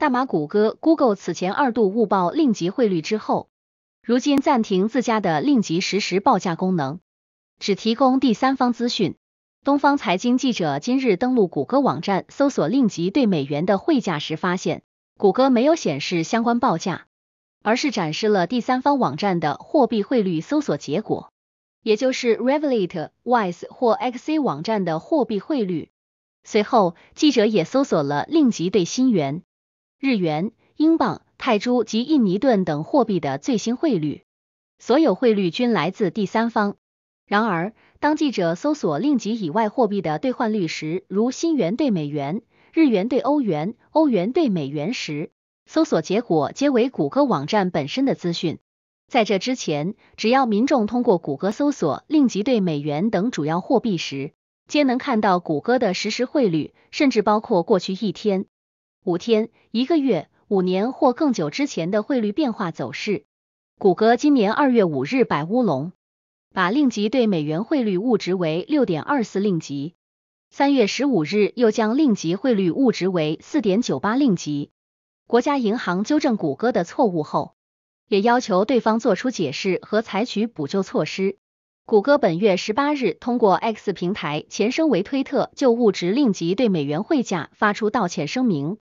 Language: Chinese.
大马谷歌 Google 此前二度误报令吉汇率之后，如今暂停自家的令吉实时报价功能，只提供第三方资讯。东方财经记者今日登录谷歌网站搜索令吉对美元的汇价时发现，谷歌没有显示相关报价，而是展示了第三方网站的货币汇率搜索结果，也就是 Revolut、Wise 或 Xc 网站的货币汇率。随后，记者也搜索了令吉对新元。日元、英镑、泰铢及印尼盾等货币的最新汇率，所有汇率均来自第三方。然而，当记者搜索令吉以外货币的兑换率时，如新元对美元、日元对欧元、欧元对美元时，搜索结果皆为谷歌网站本身的资讯。在这之前，只要民众通过谷歌搜索令吉对美元等主要货币时，皆能看到谷歌的实时汇率，甚至包括过去一天。五天、一个月、五年或更久之前的汇率变化走势。谷歌今年二月五日摆乌龙，把令吉对美元汇率误值为六点二四令吉，三月十五日又将令吉汇率误值为四点九八令吉。国家银行纠正谷歌的错误后，也要求对方做出解释和采取补救措施。谷歌本月十八日通过 X 平台（前身为推特）就误值令吉对美元汇价发出道歉声明。